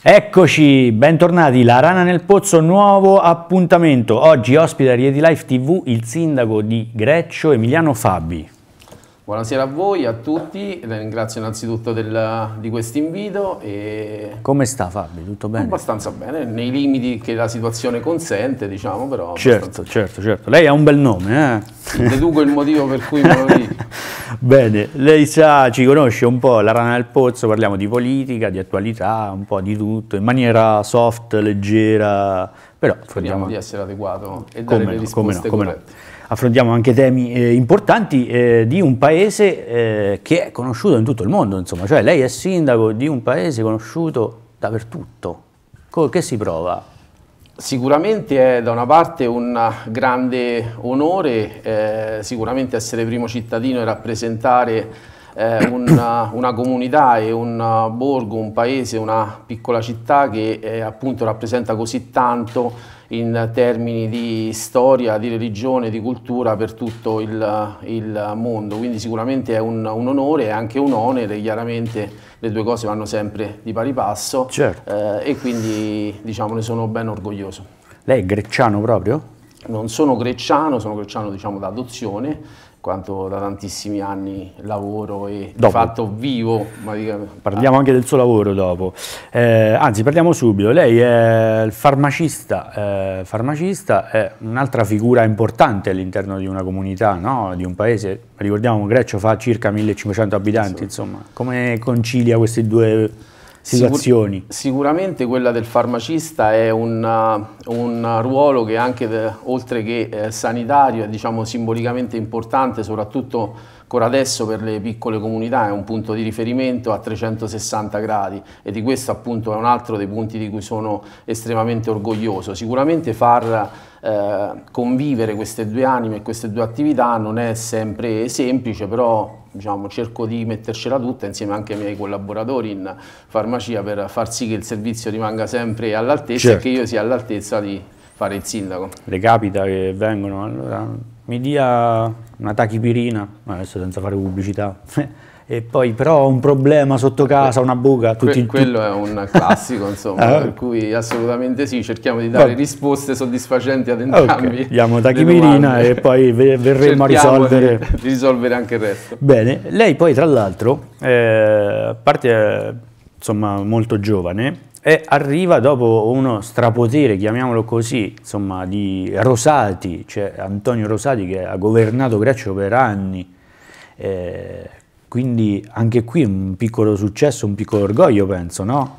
Eccoci, bentornati, La Rana nel Pozzo, nuovo appuntamento. Oggi ospita Rieti Life TV il sindaco di Greccio Emiliano Fabi. Buonasera a voi, a tutti, ringrazio innanzitutto del, di questo invito. E... Come sta Fabio? Tutto bene? Abbastanza bene, nei limiti che la situazione consente, diciamo, però... Certo, certo, certo. Lei ha un bel nome, eh? Deduco il motivo per cui me lo dico. bene, lei sa, ci conosce un po', la rana del pozzo, parliamo di politica, di attualità, un po' di tutto, in maniera soft, leggera, però... Speriamo facciamo... di essere adeguato e dare come le risposte come no, come corrette. No affrontiamo anche temi eh, importanti eh, di un paese eh, che è conosciuto in tutto il mondo, insomma, cioè lei è sindaco di un paese conosciuto dappertutto. Co che si prova? Sicuramente è da una parte un grande onore, eh, sicuramente essere primo cittadino e rappresentare eh, una, una, comunità e un borgo, un paese, una piccola città che appunto rappresenta così tanto in termini di storia, di religione, di cultura per tutto il, il mondo. Quindi sicuramente è un, un onore e anche un onere, chiaramente le due cose vanno sempre di pari passo certo. eh, e quindi diciamo, ne sono ben orgoglioso. Lei è grecciano proprio? Non sono grecciano, sono grecciano diciamo da quanto da tantissimi anni lavoro e di fatto vivo. Parliamo ah. anche del suo lavoro dopo, eh, anzi parliamo subito, lei è il farmacista, eh, farmacista è un'altra figura importante all'interno di una comunità, no? di un paese, ricordiamo che Greccio fa circa 1500 abitanti, sì. insomma, come concilia questi due situazioni? sicuramente quella del farmacista è un, uh, un ruolo che anche eh, oltre che eh, sanitario è diciamo, simbolicamente importante, soprattutto ancora adesso per le piccole comunità, è un punto di riferimento a 360 gradi e di questo appunto è un altro dei punti di cui sono estremamente orgoglioso. Sicuramente far eh, convivere queste due anime e queste due attività non è sempre semplice, però diciamo, cerco di mettercela tutta insieme anche ai miei collaboratori in farmacia per far sì che il servizio rimanga sempre all'altezza certo. e che certo. io sia all'altezza di fare il sindaco. Le capita che vengono, allora mi dia una tachipirina, adesso senza fare pubblicità. e poi però ho un problema sotto casa, una buca. Tutti, que- quello è un classico, insomma, ah, per cui assolutamente sì, cerchiamo di dare va. risposte soddisfacenti ad entrambi. Okay. Diamo tachimirina e poi ve- verremo a risolvere. Di, di, risolvere anche il resto. Bene, lei poi tra l'altro, eh, parte eh, insomma molto giovane, e arriva dopo uno strapotere, chiamiamolo così, insomma, di Rosati, cioè Antonio Rosati che ha governato Greccio per anni. Eh, quindi anche qui un piccolo successo, un piccolo orgoglio penso, no?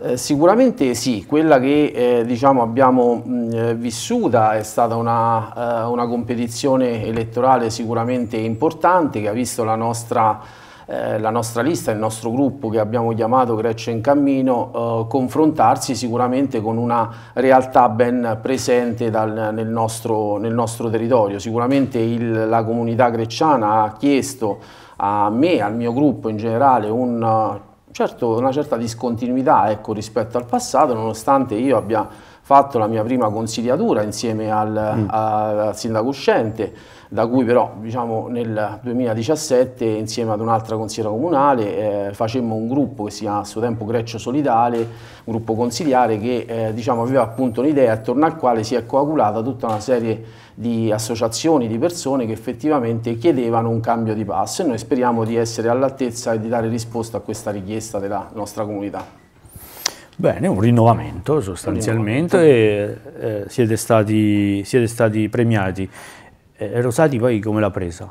Eh, sicuramente sì, quella che eh, diciamo abbiamo mh, eh, vissuta è stata una, eh, una, competizione elettorale sicuramente importante che ha visto la nostra, eh, la nostra, lista, il nostro gruppo che abbiamo chiamato Creccia in Cammino, confrontarsi sicuramente con una realtà ben presente dal, nel, nostro, nel, nostro, territorio. Sicuramente il, la comunità grecciana ha chiesto a me, al mio gruppo in generale, un, certo, una certa discontinuità ecco, rispetto al passato, nonostante io abbia fatto la mia prima consigliatura insieme al, mm. Eh, al sindaco uscente, da cui però diciamo, nel 2017 insieme ad un'altra consigliera comunale eh, facemmo un gruppo che si chiama a suo tempo Greccio Solidale, un gruppo consigliare che eh, diciamo, aveva appunto un'idea attorno al quale si è coagulata tutta una serie di di associazioni, di persone che effettivamente chiedevano un cambio di passo e noi speriamo di essere all'altezza e di dare risposta a questa richiesta della nostra comunità. Bene, un rinnovamento sostanzialmente, un rinnovamento. E, eh, siete, stati, siete stati premiati. Eh, Rosati poi come l'ha presa?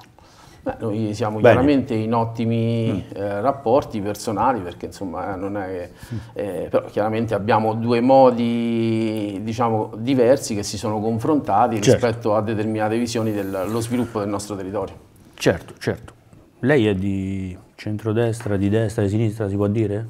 Beh, noi siamo Bene. chiaramente in ottimi mm. eh, rapporti personali perché insomma eh, non è che, eh, però chiaramente abbiamo due modi diciamo diversi che si sono confrontati certo. rispetto a determinate visioni dello sviluppo del nostro territorio. Certo, certo. Lei è di centrodestra, di destra, di sinistra si può dire?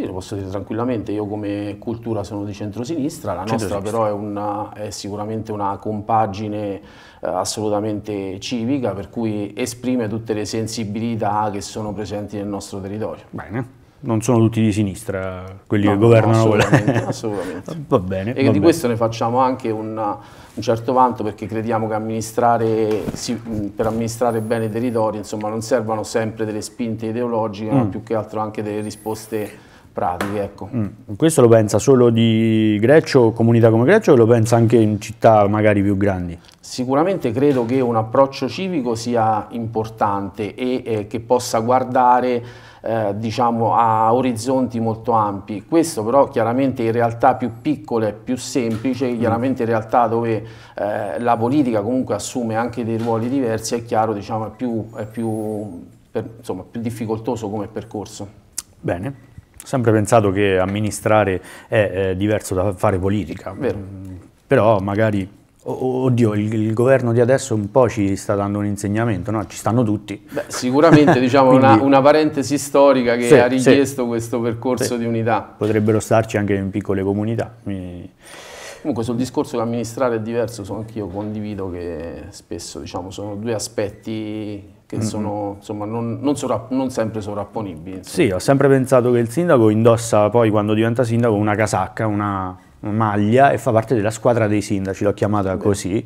Sì, lo posso dire tranquillamente, io come cultura sono di centrosinistra, la Centro nostra però è, una, è, sicuramente una compagine eh, assolutamente civica per cui esprime tutte le sensibilità che sono presenti nel nostro territorio. Bene non sono tutti di sinistra quelli no, che governano no, assolutamente, assolutamente. va bene e va di bene. questo ne facciamo anche una, un, certo vanto perché crediamo che amministrare, si, per amministrare bene i territori insomma, non servano sempre delle spinte ideologiche mm. ma più che altro anche delle risposte pratiche. Ecco. Mm. Questo lo pensa solo di Greccio, comunità come Greccio, o lo pensa anche in città magari più grandi? Sicuramente credo che un approccio civico sia importante e eh, che possa guardare eh, diciamo, a orizzonti molto ampi. Questo però chiaramente in realtà più piccole, più semplice, mm. chiaramente in realtà dove eh, la politica comunque assume anche dei ruoli diversi, è chiaro diciamo, è, più, è più, per, insomma, più difficoltoso come percorso. Bene sempre pensato che amministrare è eh, diverso da fare politica, Vero. Mm, però magari... Oddio, il, il, governo di adesso un po' ci sta dando un insegnamento, no? ci stanno tutti. Beh, sicuramente diciamo Quindi, una, una, parentesi storica che sì, ha richiesto sì, questo percorso sì. di unità. Potrebbero starci anche in piccole comunità. Comunque sul discorso che amministrare è diverso, anch'io condivido che spesso diciamo, sono due aspetti che mm. sono insomma, non, non, non, sempre sovrapponibili. Insomma. Sì, ho sempre pensato che il sindaco indossa poi quando diventa sindaco una casacca, una, maglia e fa parte della squadra dei sindaci, l'ho chiamata Beh. così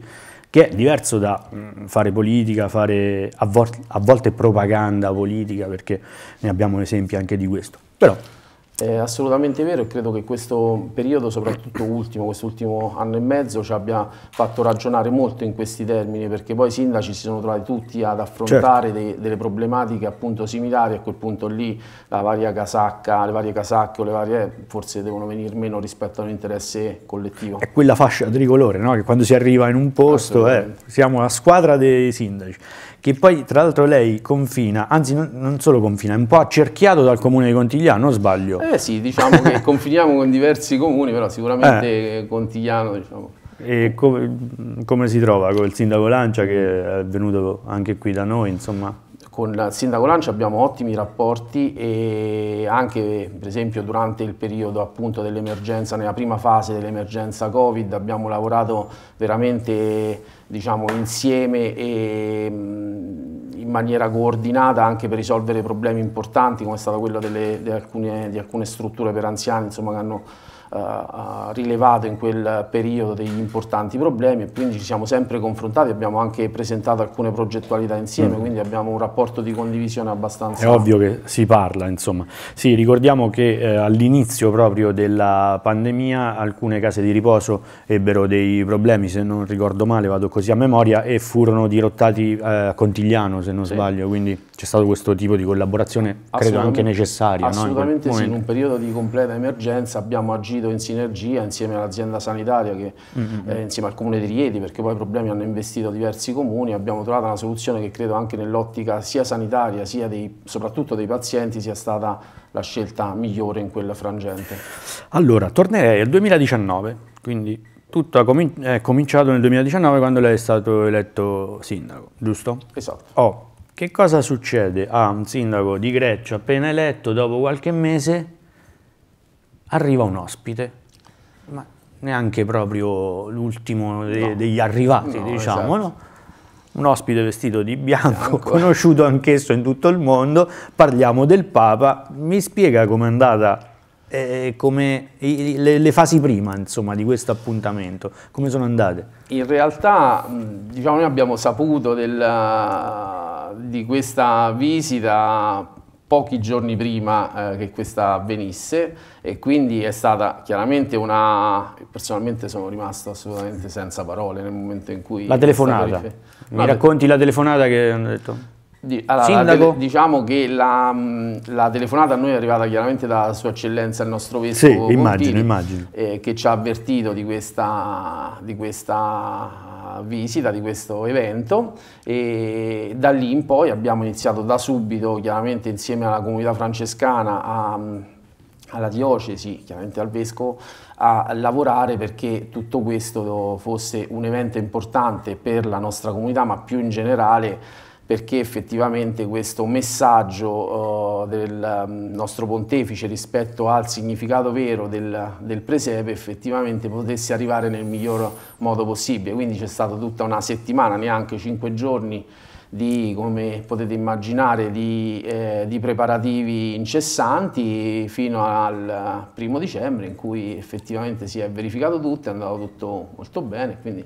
che è diverso da mm, fare politica, fare a, volte propaganda politica, perché ne abbiamo esempi anche di questo. Però è assolutamente vero e credo che questo periodo, soprattutto ultimo, quest'ultimo anno e mezzo, ci abbia fatto ragionare molto in questi termini perché poi i sindaci si sono trovati tutti ad affrontare certo. dei, delle problematiche appunto similari a quel punto lì, la varia casacca, le varie casacche o le varie forse devono venire meno rispetto all'interesse collettivo. È quella fascia tricolore no? che quando si arriva in un posto eh, siamo la squadra dei sindaci che poi tra l'altro lei confina, anzi non, non, solo confina, è un po' accerchiato dal comune di Contigliano, non sbaglio? Eh sì, diciamo che confiniamo con diversi comuni, però sicuramente eh. Contigliano diciamo. E come, come si trova con il sindaco Lancia che è venuto anche qui da noi, insomma? con il sindaco Lancia abbiamo ottimi rapporti e anche per esempio durante il periodo dell'emergenza, nella prima fase dell'emergenza Covid abbiamo lavorato veramente diciamo, insieme e in maniera coordinata anche per risolvere problemi importanti come è stato quello delle, di, alcune, di, alcune, strutture per anziani insomma, che hanno eh, rilevato in quel periodo degli importanti problemi e quindi ci siamo sempre confrontati, abbiamo anche presentato alcune progettualità insieme, mm. quindi abbiamo un rapporto di condivisione abbastanza... È ovvio che si parla, insomma. Sì, ricordiamo che eh, all'inizio proprio della pandemia alcune case di riposo ebbero dei problemi, se non ricordo male, vado così a memoria, e furono dirottati eh, a Contigliano, se non sì. sbaglio, quindi c'è stato questo tipo di collaborazione, credo anche necessaria. Assolutamente no? in sì, in un periodo di completa emergenza abbiamo agito in sinergia insieme all'azienda sanitaria, che, mm-hmm. eh, insieme al comune di Rieti, perché poi i problemi hanno investito diversi comuni, abbiamo trovato una soluzione che credo anche nell'ottica sia sanitaria, sia dei, soprattutto dei pazienti, sia stata la scelta migliore in quella frangente. Allora, tornerei al 2019, quindi tutto è cominciato nel 2019 quando lei è stato eletto sindaco, giusto? Esatto. Oh che cosa succede a ah, un sindaco di Greccio appena eletto, dopo qualche mese arriva un ospite, ma neanche proprio l'ultimo de no. degli arrivati, no, diciamo, esatto. no? un ospite vestito di bianco, bianco, conosciuto anch'esso in tutto il mondo, parliamo del Papa, mi spiega com'è andata eh, come i, le, le, fasi prima insomma, di questo appuntamento, come sono andate? In realtà diciamo, noi abbiamo saputo del, eh, di questa visita pochi giorni prima eh, che questa avvenisse e quindi è stata chiaramente una... personalmente sono rimasto assolutamente senza parole nel momento in cui... La telefonata, mi racconti la telefonata che hanno detto? Allora, te, diciamo che la, mm, la, telefonata a noi è arrivata chiaramente da Sua Eccellenza il nostro Vescovo sì, immagino, immagino. Eh, che ci ha avvertito di questa, di questa, visita, di questo evento e da lì in poi abbiamo iniziato da subito chiaramente insieme alla comunità francescana a, mm, alla diocesi, chiaramente al vescovo, a lavorare perché tutto questo fosse un evento importante per la nostra comunità ma più in generale perché effettivamente questo messaggio eh, del mm, nostro pontefice rispetto al significato vero del, del presepe effettivamente potesse arrivare nel miglior modo possibile. Quindi c'è stata tutta una settimana, neanche cinque giorni, di, come potete immaginare, di, eh, di, preparativi incessanti fino al primo dicembre in cui effettivamente si è verificato tutto, è andato tutto molto bene. Beh,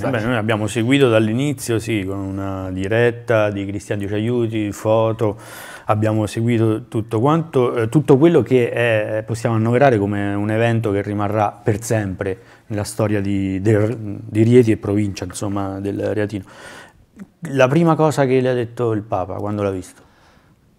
beh, noi abbiamo seguito dall'inizio, sì, con una diretta di Cristiano Ci Aiuti, foto, abbiamo seguito tutto quanto, eh, tutto quello che è, eh, possiamo annoverare come un evento che rimarrà per sempre nella storia di, del, di Rieti e provincia, insomma, del Reatino. La prima cosa che le ha detto il Papa quando l'ha visto?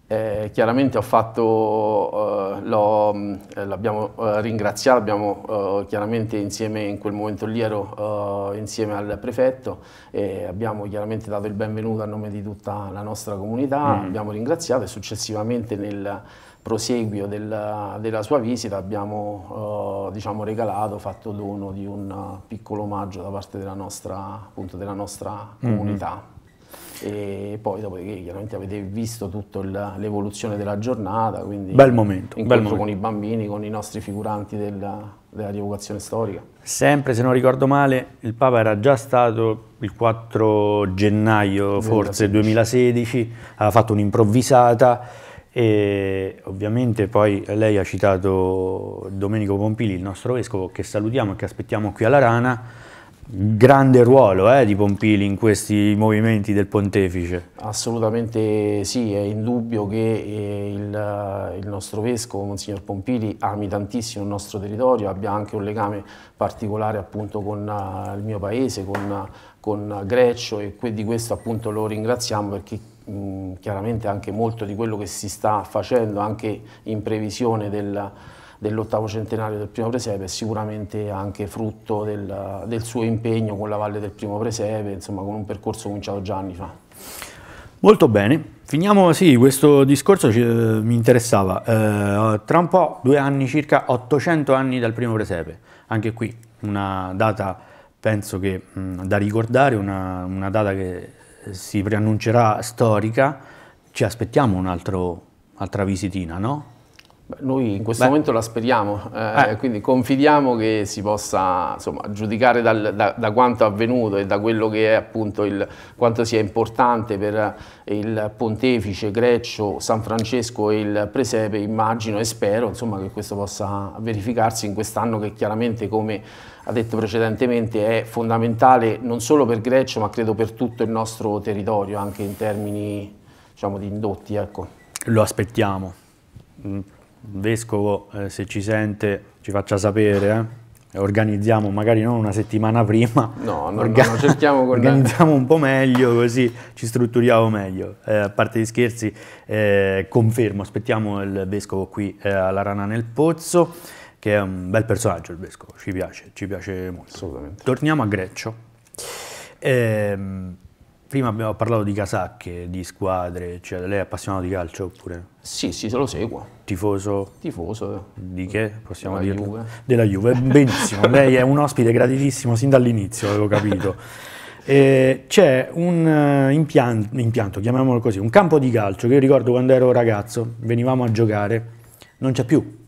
Eh, chiaramente ho fatto, eh, eh l'abbiamo eh, ringraziato, abbiamo eh, chiaramente insieme in quel momento lì ero eh, insieme al prefetto e abbiamo chiaramente dato il benvenuto a nome di tutta la nostra comunità, mm. abbiamo ringraziato e successivamente nel, proseguio della, della sua visita abbiamo eh, diciamo, regalato, fatto dono di un piccolo omaggio da parte della nostra, appunto, della nostra mhm. comunità. Mm-hmm e poi dopodiché chiaramente avete visto tutta l'evoluzione della giornata, quindi bel momento, incontro bel momento. con i bambini, con i nostri figuranti della, della rievocazione storica. Sempre, se non ricordo male, il Papa era già stato il 4 gennaio forse 2016, 2016 aveva fatto un'improvvisata e ovviamente poi lei ha citato Domenico Pompili, il nostro vescovo, che salutiamo e che aspettiamo qui alla Rana. Grande ruolo eh, di Pompili in questi movimenti del pontefice. Assolutamente sì, è indubbio che eh, il, il nostro vescovo, Monsignor Pompili, ami tantissimo il nostro territorio, abbia anche un legame particolare appunto con eh, il mio paese, con, con Greccio e di questo appunto lo ringraziamo perché chiaramente anche molto di quello che si sta facendo anche in previsione del, dell'ottavo centenario del primo presepe è sicuramente anche frutto del, del suo impegno con la Valle del Primo Presepe, insomma con un percorso cominciato già anni fa. Molto bene, finiamo, sì, questo discorso ci, eh, mi interessava. Eh, tra un po', due anni circa, 800 anni dal primo presepe, anche qui una data, penso che mh, da ricordare, una, una, data che si preannuncerà storica, ci aspettiamo un'altra visitina, no? Noi in questo Beh. momento la speriamo, eh, eh. quindi confidiamo che si possa insomma, giudicare dal, da, da, quanto avvenuto e da quello che è appunto il, quanto sia importante per il pontefice Greccio, San Francesco e il presepe, immagino e spero insomma, che questo possa verificarsi in quest'anno che chiaramente come ha detto precedentemente è fondamentale non solo per Greccio ma credo per tutto il nostro territorio anche in termini diciamo, di indotti. Ecco. Lo aspettiamo. Mm vescovo eh, se ci sente ci faccia sapere, eh. organizziamo magari non una settimana prima, no, no, organ- no, organizziamo un po' meglio così ci strutturiamo meglio. Eh, a parte gli scherzi, eh, confermo, aspettiamo il vescovo qui eh, alla Rana nel Pozzo, che è un bel personaggio il vescovo, ci piace, ci piace molto. Torniamo a Greccio. Ehm, Prima abbiamo parlato di casacche, di squadre, cioè lei è appassionato di calcio oppure? Sì, sì, se lo seguo. Tifoso? Tifoso. Di che? Possiamo della dire? Juve. Della Juve, benissimo. lei è un ospite gratitissimo sin dall'inizio, avevo capito. Eh, c'è un eh, impianto, impianto, chiamiamolo così, un campo di calcio che io ricordo quando ero ragazzo, venivamo a giocare, non c'è più.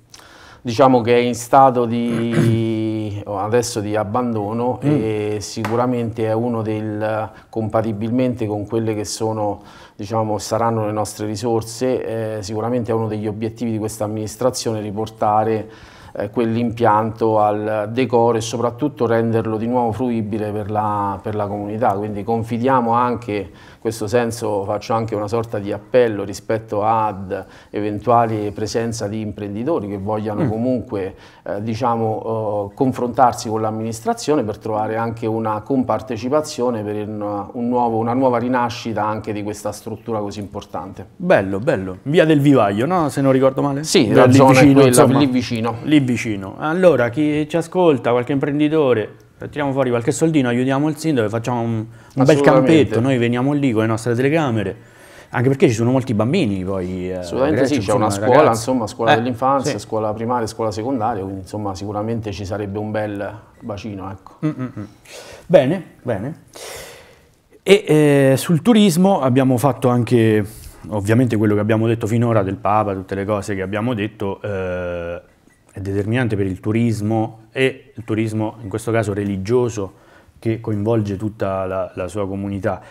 Diciamo che è in stato di adesso di abbandono mm. e sicuramente è uno del, compatibilmente con quelle che sono, diciamo, saranno le nostre risorse, eh, sicuramente è uno degli obiettivi di questa amministrazione riportare eh, quell'impianto al decoro e soprattutto renderlo di nuovo fruibile per la, per la comunità, quindi confidiamo anche questo senso faccio anche una sorta di appello rispetto ad eventuali presenza di imprenditori che vogliano mm. comunque eh, diciamo, eh, confrontarsi con l'amministrazione per trovare anche una compartecipazione per una, un nuovo, una nuova rinascita anche di questa struttura così importante. Bello, bello. Via del Vivaio, no? se non ricordo male? Sì, Beh, la lì vicino, quella, insomma, lì vicino. Lì vicino. Allora, chi ci ascolta, qualche imprenditore, eh, tiriamo fuori qualche soldino, aiutiamo il sindaco facciamo un, un bel campetto, noi veniamo lì con le nostre telecamere. Anche perché ci sono molti bambini poi. Eh, Assolutamente eh, sì, c'è una scuola, ragazzi. insomma, scuola eh, dell'infanzia, sì. scuola primaria, scuola secondaria, quindi insomma sicuramente ci sarebbe un bel bacino. Ecco. Mm, mm -mm. Bene, bene. E eh, sul turismo abbiamo fatto anche, ovviamente quello che abbiamo detto finora del Papa, tutte le cose che abbiamo detto, eh, è determinante per il turismo e il turismo in questo caso religioso che coinvolge tutta la, la sua comunità.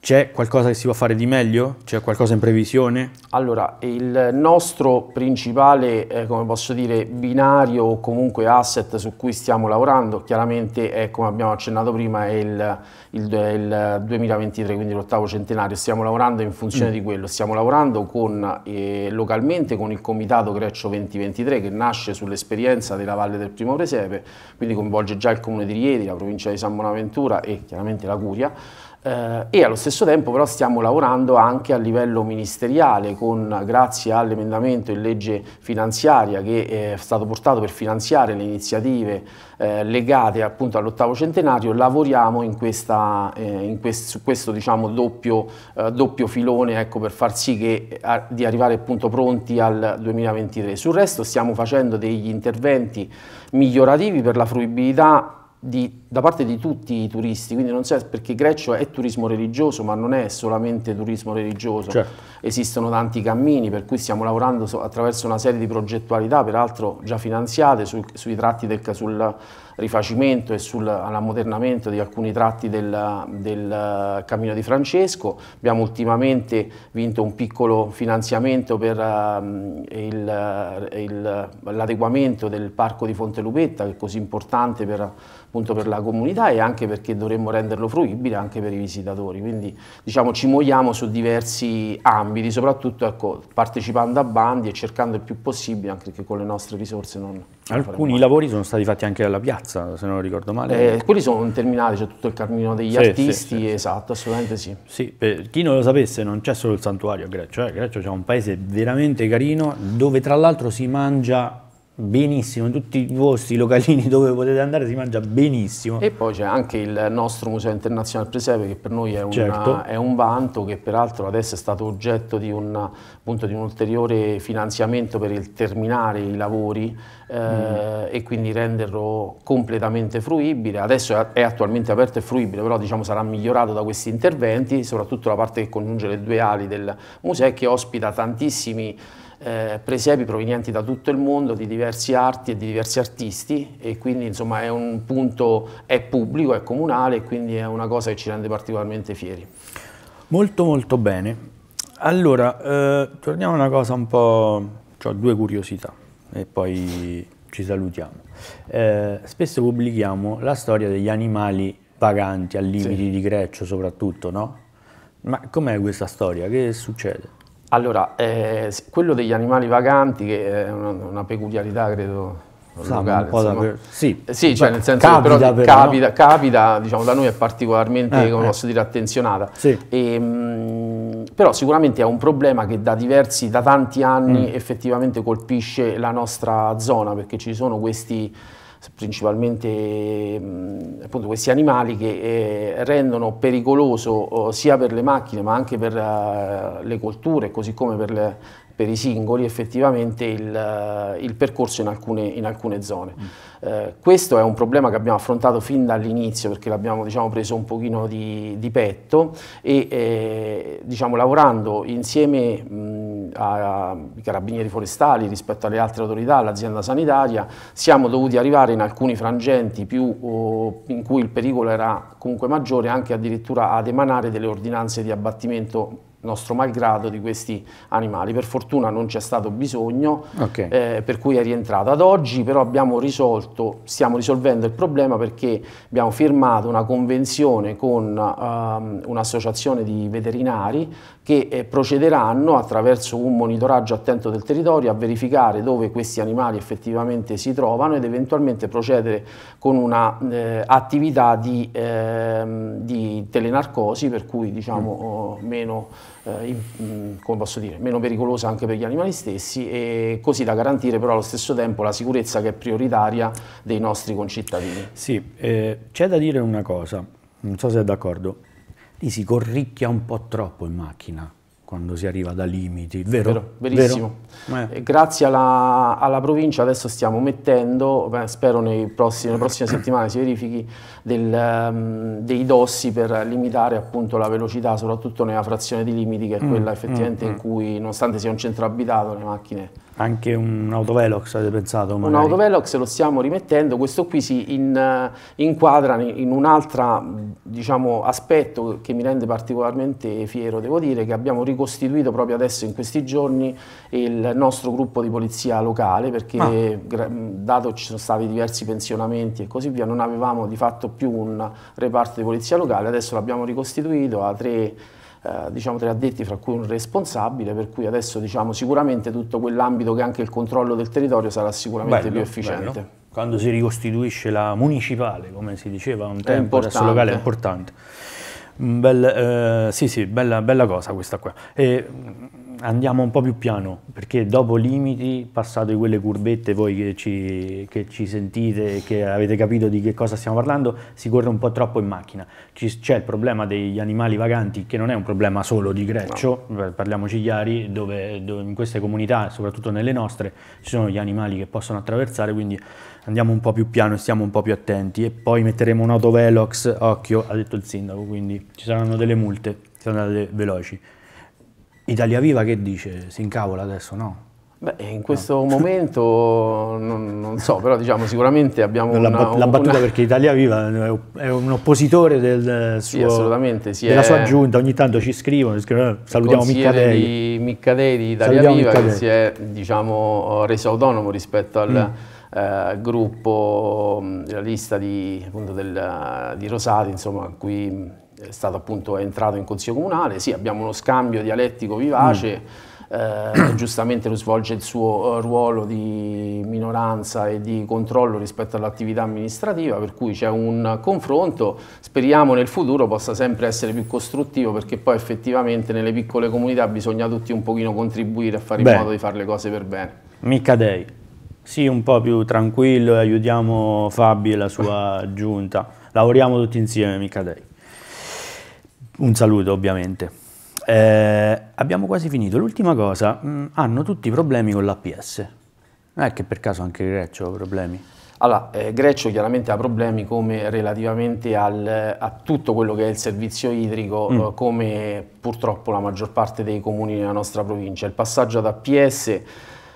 C'è qualcosa che si può fare di meglio? C'è qualcosa in previsione? Allora, il nostro principale, eh, come posso dire, binario o comunque asset su cui stiamo lavorando, chiaramente è, come abbiamo accennato prima, è il, il, il 2023, quindi l'ottavo centenario. Stiamo lavorando in funzione mm. di quello. Stiamo lavorando con, eh, localmente con il Comitato Greccio 2023, che nasce sull'esperienza della Valle del Primo Presepe, quindi coinvolge già il Comune di Rieti, la provincia di San Bonaventura e chiaramente la Curia eh, e allo stesso tempo però stiamo lavorando anche a livello ministeriale con, grazie all'emendamento in legge finanziaria che eh, è stato portato per finanziare le iniziative eh, legate appunto all'ottavo centenario, lavoriamo in questa, eh, in quest, su questo diciamo, doppio, eh, doppio filone ecco, per far sì che, eh, a, di arrivare appunto pronti al 2023. Sul resto stiamo facendo degli interventi migliorativi per la fruibilità di da parte di tutti i turisti, quindi non c'è, perché Greccio è turismo religioso, ma non è solamente turismo religioso, certo. esistono tanti cammini, per cui stiamo lavorando attraverso una serie di progettualità, peraltro già finanziate, su, sui tratti del, sul rifacimento e sull'ammodernamento di alcuni tratti del, del, Cammino di Francesco. Abbiamo ultimamente vinto un piccolo finanziamento per ehm, l'adeguamento del parco di Fonte Lupetta, che è così importante per, appunto, per la la comunità e anche perché dovremmo renderlo fruibile anche per i visitatori. Quindi diciamo, ci muoviamo su diversi ambiti, soprattutto ecco, partecipando a bandi e cercando il più possibile, anche perché con le nostre risorse non... Alcuni lavori sono stati fatti anche alla piazza, se non ricordo male. Eh, quelli sono terminati, c'è cioè tutto il cammino degli sì, artisti, sì, sì, esatto, assolutamente sì. Sì, per chi non lo sapesse non c'è solo il santuario a Greccio, eh? Greccio c'è un paese veramente carino dove tra l'altro si mangia benissimo in tutti i vostri localini dove potete andare si mangia benissimo. E poi c'è anche il nostro Museo Internazionale del Presepe che per noi è, una, certo. è, un vanto che peraltro adesso è stato oggetto di un, appunto, di un ulteriore finanziamento per il terminare i lavori eh, mm. e quindi renderlo completamente fruibile. Adesso è, è attualmente aperto e fruibile, però diciamo, sarà migliorato da questi interventi, soprattutto la parte che congiunge le due ali del museo che ospita tantissimi eh, presepi provenienti da tutto il mondo, di diversi arti e di diversi artisti e quindi insomma è un punto, è pubblico, è comunale e quindi è una cosa che ci rende particolarmente fieri. Molto molto bene. Allora, eh, torniamo a una cosa un po', ho cioè, due curiosità e poi ci salutiamo. Eh, spesso pubblichiamo la storia degli animali vaganti, al limite sì. di Greccio soprattutto, no? Ma com'è questa storia? Che succede? Allora, eh, quello degli animali vaganti, che è una, una peculiarità, credo, locale, da per... sì, eh, sì cioè nel senso capita, che però, però capita, no? capita, diciamo, da noi è particolarmente, eh, come eh. posso dire, attenzionata. Sì. E, ehm, mh, però sicuramente è un problema che da diversi, da tanti anni mm. effettivamente colpisce la nostra zona, perché ci sono questi principalmente mh, appunto questi animali che eh, rendono pericoloso oh, sia per le macchine ma anche per uh, le colture, così come per le, per i singoli effettivamente il, eh, il percorso in alcune, in alcune zone. Mm. Eh, questo è un problema che abbiamo affrontato fin dall'inizio perché l'abbiamo diciamo, preso un pochino di, di petto e eh, diciamo, lavorando insieme mh, ai carabinieri forestali rispetto alle altre autorità, all'azienda sanitaria, siamo dovuti arrivare in alcuni frangenti più, oh, in cui il pericolo era comunque maggiore anche addirittura ad emanare delle ordinanze di abbattimento nostro malgrado di questi animali. Per fortuna non c'è stato bisogno, okay. eh, per cui è rientrata. Ad oggi però abbiamo risolto, stiamo risolvendo il problema perché abbiamo firmato una convenzione con ehm, un'associazione di veterinari che eh, procederanno attraverso un monitoraggio attento del territorio a verificare dove questi animali effettivamente si trovano ed eventualmente procedere con un'attività eh, di, eh, di, telenarcosi per cui diciamo, mm. oh, meno, eh, in, mm, dire, meno pericolosa anche per gli animali stessi e così da garantire però allo stesso tempo la sicurezza che è prioritaria dei nostri concittadini. Sì, eh, c'è da dire una cosa, non so se è d'accordo lì si corricchia un po' troppo in macchina quando si arriva da limiti, vero? vero verissimo. Vero? Eh. Grazie alla, alla, provincia adesso stiamo mettendo, beh, spero prossimi, nelle prossime settimane si verifichi, del, um, dei dossi per limitare appunto la velocità, soprattutto nella frazione di limiti, che è mm, quella mm, effettivamente mm, in cui, nonostante sia un centro abitato, le macchine anche un autovelox avete pensato? Magari. Un autovelox lo stiamo rimettendo, questo qui si in, inquadra in un altro diciamo, aspetto che mi rende particolarmente fiero, devo dire, che abbiamo ricostituito proprio adesso in questi giorni il nostro gruppo di polizia locale, perché ah. dato ci sono stati diversi pensionamenti e così via, non avevamo di fatto più un reparto di polizia locale, adesso l'abbiamo ricostituito a tre eh, diciamo, tre addetti, fra cui un responsabile, per cui adesso diciamo, sicuramente tutto quell'ambito che anche il controllo del territorio sarà sicuramente bello, più efficiente. Bello. Quando si ricostituisce la municipale, come si diceva un tempo, adesso locale è importante. Mm, bel, eh, sì, sì, bella, bella cosa questa qua. E, andiamo un po' più piano, perché dopo limiti, passate quelle curvette voi che ci, che ci sentite, che avete capito di che cosa stiamo parlando, si corre un po' troppo in macchina. c'è il problema degli animali vaganti, che non è un problema solo di Greccio, no. parliamoci chiari, dove, dove in queste comunità, soprattutto nelle nostre, ci sono gli animali che possono attraversare, quindi andiamo un po' più piano e stiamo un po' più attenti. E poi metteremo un autovelox, occhio, ha detto il sindaco, quindi ci saranno delle multe, se andate veloci. Italia Viva che dice? Si incavola adesso, no? Beh, in questo no. momento non, non, so, però diciamo sicuramente abbiamo la, una, la battuta una... perché Italia Viva è un oppositore del suo, sì, della è... sua giunta, ogni tanto ci scrivono, scrivono eh, salutiamo Miccadei. Di, Miccadei di Italia salutiamo Viva Miccadei. che si è diciamo, reso autonomo rispetto al... Mm. Eh, gruppo, mm, la lista di, appunto, del, di Rosati, insomma, qui... cui è stato appunto è entrato in consiglio comunale, sì abbiamo uno scambio dialettico vivace, mm. eh, giustamente lo svolge il suo eh, ruolo di minoranza e di controllo rispetto all'attività amministrativa, per cui c'è un confronto, speriamo nel futuro possa sempre essere più costruttivo perché poi effettivamente nelle piccole comunità bisogna tutti un pochino contribuire a fare Beh. in modo di fare le cose per bene. Mica dei. Sì, un po' più tranquillo e aiutiamo Fabi e la sua giunta. Lavoriamo tutti insieme, mica dei. Un saluto ovviamente. Eh, abbiamo quasi finito. L'ultima cosa, mh, mm, hanno tutti problemi con l'APS. Non è che per caso anche Greccio ha problemi. Allora, eh, Greccio chiaramente ha problemi come relativamente al, a tutto quello che è il servizio idrico, mm. Eh, come purtroppo la maggior parte dei comuni nella nostra provincia. Il passaggio ad APS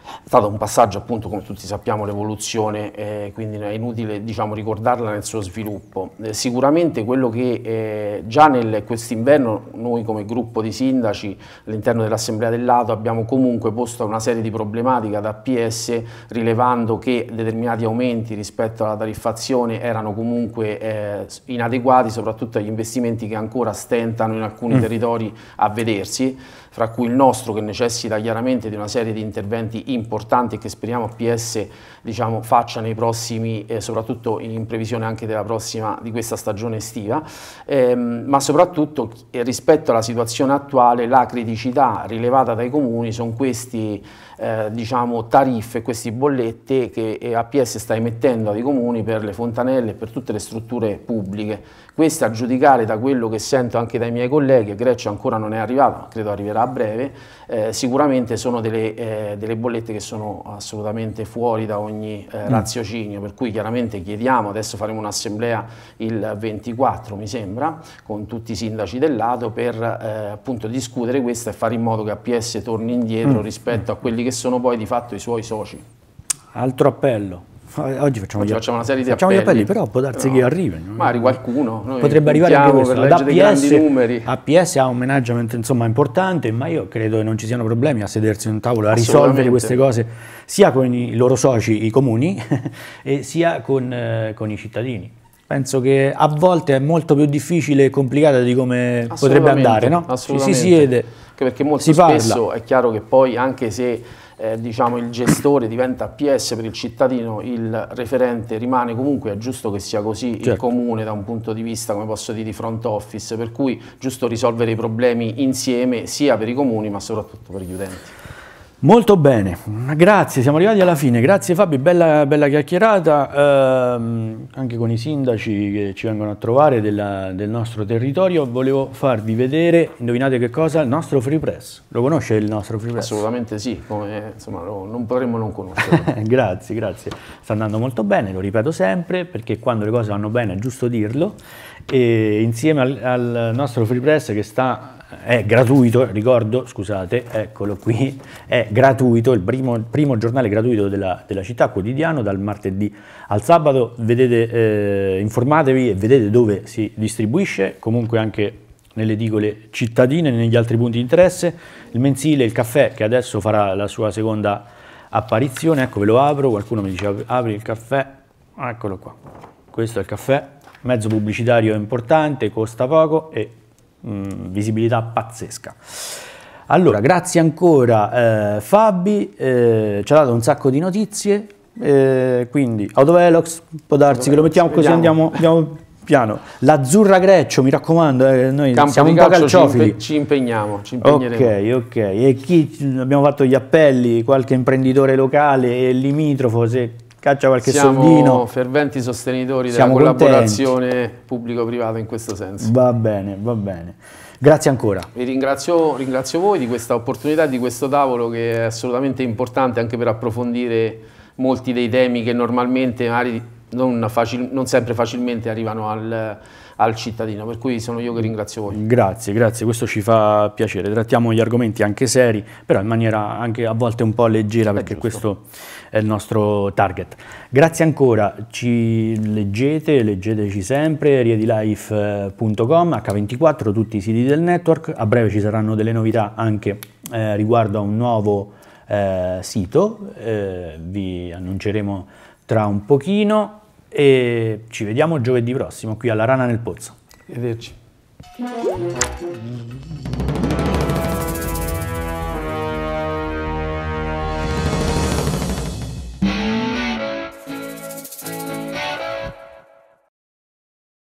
è stato un passaggio appunto, come tutti sappiamo, l'evoluzione, eh, quindi è inutile diciamo, ricordarla nel suo sviluppo. Eh, sicuramente quello che eh, già quest'inverno noi come gruppo di sindaci all'interno dell'Assemblea del Lato abbiamo comunque posto una serie di problematiche ad APS rilevando che determinati aumenti rispetto alla tariffazione erano comunque eh, inadeguati soprattutto agli investimenti che ancora stentano in alcuni mm. territori a vedersi fra cui il nostro che necessita chiaramente di una serie di interventi importanti che speriamo PS diciamo, faccia nei prossimi, eh, soprattutto in previsione anche della prossima, di questa stagione estiva, ehm, ma soprattutto eh, rispetto alla situazione attuale la criticità rilevata dai comuni sono queste eh, diciamo, tariffe, queste bollette che eh, APS sta emettendo ai comuni per le fontanelle e per tutte le strutture pubbliche questa, a giudicare da quello che sento anche dai miei colleghi, a Grecia ancora non è arrivata, credo arriverà a breve, eh, sicuramente sono delle, eh, delle, bollette che sono assolutamente fuori da ogni eh, mm. raziocinio, per cui chiaramente chiediamo, adesso faremo un'assemblea il 24 mi sembra, con tutti i sindaci del lato per eh, appunto discutere questo e fare in modo che APS torni indietro mm. rispetto a mm. quelli che sono poi di fatto i suoi soci. Altro appello. Oggi facciamo, Oggi facciamo una serie di facciamo appelli. Facciamo gli appelli, però può darsi no. che arrivi. Magari qualcuno. Noi Potrebbe arrivare anche questo. Per Ad APS, APS ha un management insomma, importante, ma io credo che non ci siano problemi a sedersi in un tavolo a risolvere queste cose, sia con i loro soci, i comuni, sia con, eh, con i cittadini penso che a volte è molto più difficile e complicata di come potrebbe andare, no? Ci si siede, perché molto si spesso parla. è chiaro che poi anche se eh, diciamo, il gestore diventa PS per il cittadino, il referente rimane comunque, è giusto che sia così, certo. il comune da un punto di vista, come posso dire, di front office, per cui giusto risolvere i problemi insieme sia per i comuni ma soprattutto per gli utenti. Molto bene, grazie, siamo arrivati alla fine, grazie Fabio, bella, bella chiacchierata, ehm, anche con i sindaci che ci vengono a trovare della, del nostro territorio, volevo farvi vedere, indovinate che cosa, il nostro Free Press, lo conosce il nostro Free Press? Assolutamente sì, Come, insomma, lo, non potremmo non conoscerlo. grazie, grazie, sta andando molto bene, lo ripeto sempre, perché quando le cose vanno bene è giusto dirlo e insieme al, al nostro free press che sta è gratuito, ricordo, scusate, eccolo qui, è gratuito, il primo, primo giornale gratuito della, della, città quotidiano dal martedì al sabato, vedete, eh, informatevi e vedete dove si distribuisce, comunque anche nelle edicole cittadine, negli altri punti di interesse, il mensile, il caffè che adesso farà la sua seconda apparizione, ecco ve lo apro, qualcuno mi dice apri il caffè, eccolo qua, questo è il caffè, mezzo pubblicitario importante, costa poco e mh, mm, visibilità pazzesca. Allora, grazie ancora eh, Fabi, eh, ci ha dato un sacco di notizie, eh, quindi Autovelox, può darsi Autovelox, che lo mettiamo così, andiamo, andiamo, piano. L'Azzurra Greccio, mi raccomando, eh, noi Campo siamo un po' calciofili. Ci, impe ci impegniamo, ci impegneremo. Ok, ok, e chi, abbiamo fatto gli appelli, qualche imprenditore locale e limitrofo, se caccia qualche Siamo soldino. Siamo ferventi sostenitori Siamo della collaborazione pubblico-privata in questo senso. Va bene, va bene. Grazie ancora. Vi ringrazio, ringrazio voi di questa opportunità, di questo tavolo che è assolutamente importante anche per approfondire molti dei temi che normalmente magari non, facil, non, sempre facilmente arrivano al, al, cittadino, per cui sono io che ringrazio voi. Grazie, grazie, questo ci fa piacere. Trattiamo gli argomenti anche seri, però in maniera anche a volte un po' leggera, perché questo è il nostro target. Grazie ancora, ci leggete, leggeteci sempre, riedilife.com, H24, tutti i siti del network, a breve ci saranno delle novità anche eh, riguardo a un nuovo eh, sito, eh, vi annunceremo tra un pochino e ci vediamo giovedì prossimo qui alla Rana nel Pozzo. Arrivederci.